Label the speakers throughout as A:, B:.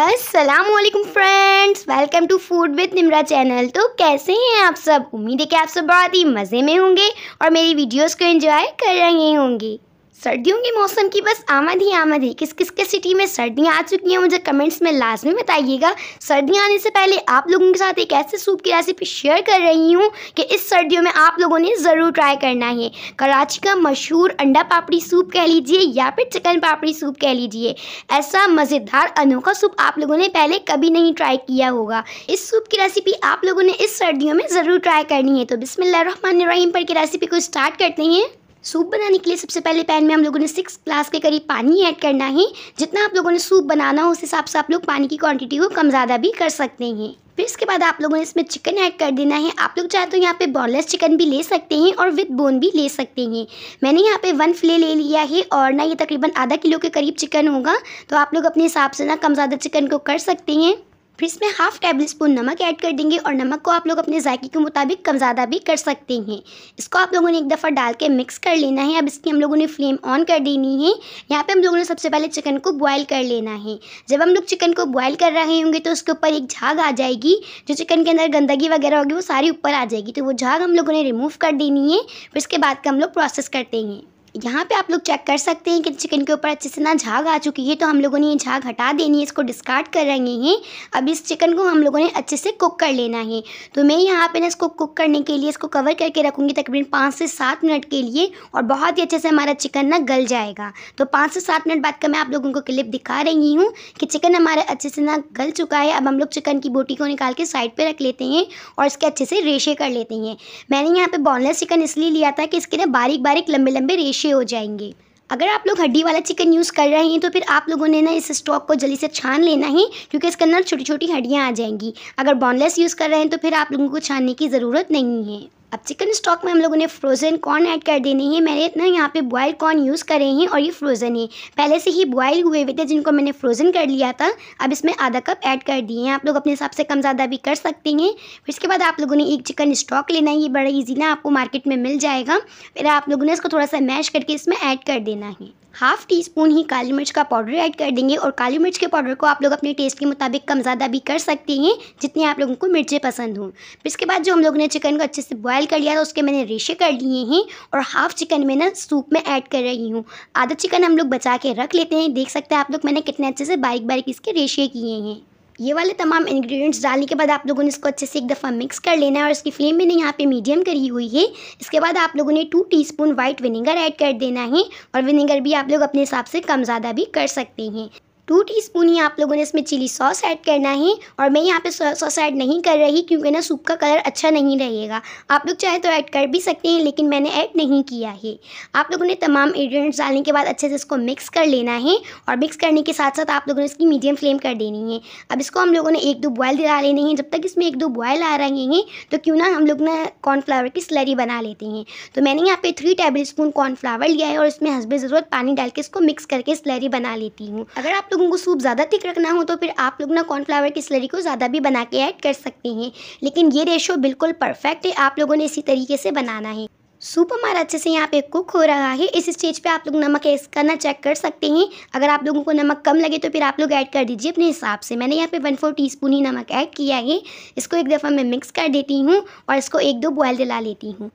A: Aslam friends welcome to food with Nimra channel तो कैसे हैं आप सब उम्मीद है कि आप सब बहुत ही मज़े में होंगे और मेरी वीडियोस को एंजॉय कर रहे होंगे सर्दियों के मौसम की बस आमद ही आमद है किस किस के सिटी में सर्दियाँ आ चुकी हैं मुझे कमेंट्स में लाजमी बताइएगा सर्दियाँ आने से पहले आप लोगों के साथ एक ऐसे सूप की रेसिपी शेयर कर रही हूँ कि इस सर्दियों में आप लोगों ने ज़रूर ट्राई करना है कराची का मशहूर अंडा पापड़ी सूप कह लीजिए या फिर चिकन पापड़ी सूप कह लीजिए ऐसा मज़ेदार अनोखा सूप आप लोगों ने पहले कभी नहीं ट्राई किया होगा इस सूप की रेसिपी आप लोगों ने इस सर्दियों में ज़रूर ट्राई करनी है तो बिसमिल्लर रहीम पर की रेसिपी को स्टार्ट करते हैं सूप बनाने के लिए सबसे पहले पैन में हम लोगों ने सिक्स ग्लास के करीब पानी ऐड करना है जितना आप लोगों ने सूप बनाना हो उस हिसाब से आप लोग पानी की क्वांटिटी को कम ज़्यादा भी कर सकते हैं फिर इसके बाद आप लोगों ने इसमें चिकन ऐड कर देना है आप लोग चाहे तो यहाँ पे बॉनलेस चिकन भी ले सकते हैं और विद बोन भी ले सकते हैं मैंने यहाँ पे वन फ्ले ले लिया है और ना ये तकरीबन आधा किलो के करीब चिकन होगा तो आप लोग अपने हिसाब से ना कम ज़्यादा चिकन को कर सकते हैं फिर इसमें हाफ टेबल स्पून नमक ऐड कर देंगे और नमक को आप लोग अपने जायके के मुताबिक कम ज़्यादा भी कर सकते हैं इसको आप लोगों ने एक दफ़ा डाल के मिक्स कर लेना है अब इसकी हम लोगों ने फ्लेम ऑन कर देनी है यहाँ पे हम लोगों ने सबसे पहले चिकन को बॉयल कर लेना है जब हम लोग चिकन को बॉयल कर रहे होंगे तो उसके ऊपर एक झाग आ जाएगी जो चिकन के अंदर गंदगी वगैरह होगी वो सारी ऊपर आ जाएगी तो वो झाग हम लोगों ने रिमूव कर देनी है फिर इसके बाद का हम लोग प्रोसेस करते हैं यहाँ पे आप लोग चेक कर सकते हैं कि चिकन के ऊपर अच्छे से ना झाग आ चुकी है तो हम लोगों ने ये झाग हटा देनी है इसको डिस्कार्ड कर रहे हैं अब इस चिकन को हम लोगों ने अच्छे से कुक कर लेना है तो मैं यहाँ पे ना इसको कुक करने के लिए इसको कवर करके रखूँगी तकरीबन पाँच से सात मिनट के लिए और बहुत ही अच्छे से हमारा चिकन ना गल जाएगा तो पाँच से सात मिनट बाद का मैं आप लोगों को क्लिप दिखा रही हूँ कि चिकन हमारा अच्छे से ना गल चुका है अब हम लोग चिकन की बोटी को निकाल के साइड पर रख लेते हैं और इसके अच्छे से रेशे कर लेते हैं मैंने यहाँ पर बॉनलेस चिकन इसलिए लिया था कि इसके ना बारीक बारीक लंबे लंबे रेशे अच्छे हो जाएंगे अगर आप लोग हड्डी वाला चिकन यूज़ कर रहे हैं तो फिर आप लोगों ने ना इस स्टॉक को जल्दी से छान लेना है क्योंकि इसके अंदर छोटी छोटी हड्डियाँ आ जाएंगी अगर बॉनलेस यूज़ कर रहे हैं तो फिर आप लोगों को छानने की ज़रूरत नहीं है अब चिकन स्टॉक में हम लोगों ने फ्रोज़न कॉर्न ऐड कर देने हैं मैंने इतना यहाँ पे बॉयल कॉर्न यूज़ करे हैं और ये फ्रोज़न है पहले से ही बॉयल हुए हुए थे जिनको मैंने फ्रोज़न कर लिया था अब इसमें आधा कप ऐड कर दिए हैं आप लोग अपने हिसाब से कम ज़्यादा भी कर सकते हैं फिर इसके बाद आप लोगों ने एक चिकन स्टॉक लेना है ये बड़ा ईजी ना आपको मार्केट में मिल जाएगा फिर आप लोगों ने इसको थोड़ा सा मैश करके इसमें ऐड कर देना है हाफ़ टी स्पून ही काली मिर्च का पाउडर ऐड कर देंगे और काली मिर्च के पाउडर को आप लोग अपने टेस्ट के मुताबिक कम ज़्यादा भी कर सकते हैं जितने आप लोगों को मिर्चें पसंद हों इसके बाद जो हम लोग ने चिकन को अच्छे से बॉयल कर लिया था उसके मैंने रेशे कर लिए हैं और हाफ़ चिकन मैं ना सूप में ऐड कर रही हूँ आधा चिकन हम लोग बचा के रख लेते हैं देख सकते हैं आप लोग मैंने कितने अच्छे से बारीक बारीक इसके रेशे किए हैं ये वाले तमाम इंग्रेडिएंट्स डालने के बाद आप लोगों ने इसको अच्छे से एक दफ़ा मिक्स कर लेना है और इसकी फ्लेम मैंने यहाँ पे मीडियम करी हुई है इसके बाद आप लोगों ने two teaspoon white vinegar add कर देना है और विनेगर भी आप लोग अपने हिसाब से कम ज़्यादा भी कर सकते हैं टू टीस्पून ही आप लोगों ने इसमें चिली सॉस ऐड करना है और मैं यहाँ पे सॉस ऐड नहीं कर रही क्योंकि ना सूप का कलर अच्छा नहीं रहेगा आप लोग चाहे तो ऐड कर भी सकते हैं लेकिन मैंने ऐड नहीं किया है आप लोगों ने तमाम इंग्रेडिएंट्स डालने के बाद अच्छे से इसको मिक्स कर लेना है और मिक्स करने के साथ साथ आप लोगों ने इसकी मीडियम फ्लेम कर देनी है अब इसको हम लोगों ने एक दो बॉयल दिला लेने हैं जब तक इसमें एक दो बॉयल आ रहे हैं तो क्यों ना हम लोग ना कॉर्नफ्लावर की स्लरी बना लेते हैं तो मैंने यहाँ पर थ्री टेबल स्पून कॉर्नफ्लावर लिया है और इसमें हंसबे ज़रूरत पानी डाल के इसको मिक्स करके स्लरी बना लेती हूँ अगर आप लोगों को सूप ज़्यादा थिक रखना हो तो फिर आप लोग ना कॉर्नफ्लावर की स्लरी को ज़्यादा भी बना के ऐड कर सकते हैं लेकिन ये रेशो बिल्कुल परफेक्ट है आप लोगों ने इसी तरीके से बनाना है सूप हमारा अच्छे से यहाँ पे कुक हो रहा है इस स्टेज पे आप लोग नमक ऐस करना चेक कर सकते हैं अगर आप लोगों को नमक कम लगे तो फिर आप लोग ऐड कर दीजिए अपने हिसाब से मैंने यहाँ पे वन फोर टी ही नमक ऐड किया है इसको एक दफ़ा मैं मिक्स कर देती हूँ और इसको एक दो बॉयल दिला लेती हूँ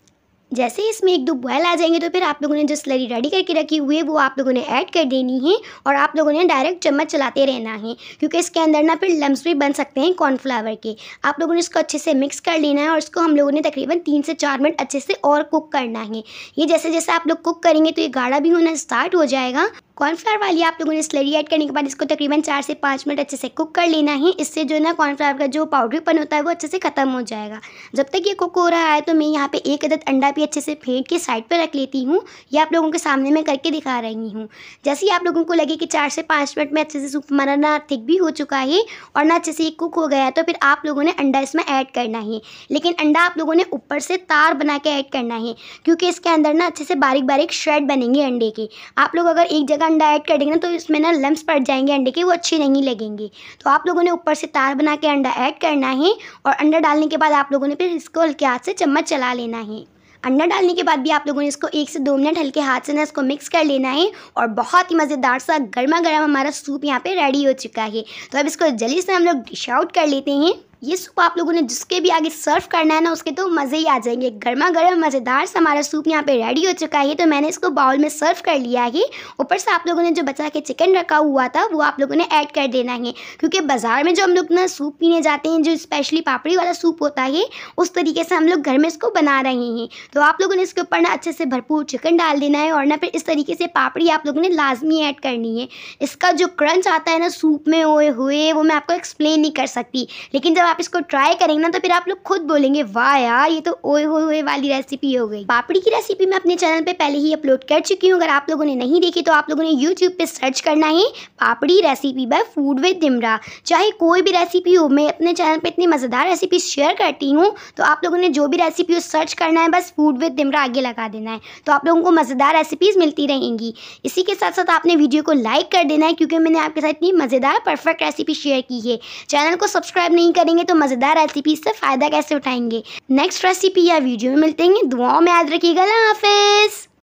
A: जैसे ही इसमें एक दो बॉयल आ जाएंगे तो फिर आप लोगों ने जो स्लरी रेडी करके रखी हुई है वो आप लोगों ने ऐड कर देनी है और आप लोगों ने डायरेक्ट चम्मच चलाते रहना है क्योंकि इसके अंदर ना फिर लम्स भी बन सकते हैं कॉर्नफ्लावर के आप लोगों ने इसको अच्छे से मिक्स कर लेना है और इसको हम लोगों ने तकरीबन तीन से चार मिनट अच्छे से और कुक करना है ये जैसे जैसे आप लोग कुक करेंगे तो ये गाढ़ा भी होना स्टार्ट हो जाएगा कॉर्नफ्लावर वाली आप लोगों ने स्लरी ऐड करने के बाद इसको तकरीबन चार से पाँच मिनट अच्छे से कुक कर लेना है इससे जो ना कॉर्नफ्लावर का जो पाउडरपन होता है वो अच्छे से ख़त्म हो जाएगा जब तक ये कुक हो रहा है तो मैं यहाँ पे एक अदद अंडा भी अच्छे से फेंट के साइड पर रख लेती हूँ या आप लोगों के सामने मैं करके दिखा रही हूँ जैसे ही आप लोगों को लगे कि चार से पाँच मिनट में अच्छे से सूप हमारा ना थिक भी हो चुका है और ना अच्छे से ये कुक हो गया तो फिर आप लोगों ने अंडा इसमें ऐड करना है लेकिन अंडा आप लोगों ने ऊपर से तार बना के ऐड करना है क्योंकि इसके अंदर ना अच्छे से बारीक बारीक श्रेड बनेंगे अंडे के आप लोग अगर एक जगह अंडा ऐड कर देंगे ना तो इसमें ना लम्ब पड़ जाएंगे अंडे के वो अच्छे नहीं लगेंगे तो आप लोगों ने ऊपर से तार बना के अंडा ऐड करना है और अंडा डालने के बाद आप लोगों ने फिर इसको हल्के हाथ से चम्मच चला लेना है अंडा डालने के बाद भी आप लोगों ने इसको एक से दो मिनट हल्के हाथ से ना इसको मिक्स कर लेना है और बहुत ही मज़ेदार सा गर्मा गर्म हमारा सूप यहाँ पे रेडी हो चुका है तो अब इसको जल्दी से हम लोग डिश आउट कर लेते हैं ये सूप आप लोगों ने जिसके भी आगे सर्व करना है ना उसके तो मज़े ही आ जाएंगे गर्मा गर्म मज़ेदार सा हमारा सूप यहाँ पे रेडी हो चुका है तो मैंने इसको बाउल में सर्व कर लिया है ऊपर से आप लोगों ने जो बचा के चिकन रखा हुआ था वो आप लोगों ने ऐड कर देना है क्योंकि बाज़ार में जो हम लोग ना सूप पीने जाते हैं जो स्पेशली पापड़ी वाला सूप होता है उस तरीके से हम लोग घर में इसको बना रहे हैं तो आप लोगों ने इसके ऊपर ना अच्छे से भरपूर चिकन डाल देना है और ना फिर इस तरीके से पापड़ी आप लोगों ने लाजमी ऐड करनी है इसका जो क्रंच आता है ना सूप में हुए हुए वो मैं आपको एक्सप्लेन नहीं कर सकती लेकिन जब आप इसको ट्राई करेंगे ना तो फिर आप लोग खुद बोलेंगे वाह यार ये तो ओए ओए वाली रेसिपी हो गई पापड़ी की रेसिपी मैं अपने चैनल पे पहले ही अपलोड कर चुकी हूँ अगर आप लोगों ने नहीं देखी तो आप लोगों ने यूट्यूब पे सर्च करना है papdi recipe by food with Nimra चाहे कोई भी रेसिपी हो मैं अपने चैनल पर इतनी मज़ेदार रेसिपी शेयर करती हूँ तो आप लोगों ने जो भी रेसिपी हो सर्च करना है बस फूड विद दिमरा आगे लगा देना है तो आप लोगों को मज़ेदार रेसिपीज़ मिलती रहेंगी इसी के साथ साथ आपने वीडियो को लाइक कर देना है क्योंकि मैंने आपके साथ इतनी मज़ेदार परफेक्ट रेसिपी शेयर की है चैनल को सब्सक्राइब नहीं करेंगे करेंगे तो मज़ेदार रेसिपी से फ़ायदा कैसे उठाएंगे नेक्स्ट रेसिपी या वीडियो में मिलते हैं दुआओं में याद रखिएगा हाफिज़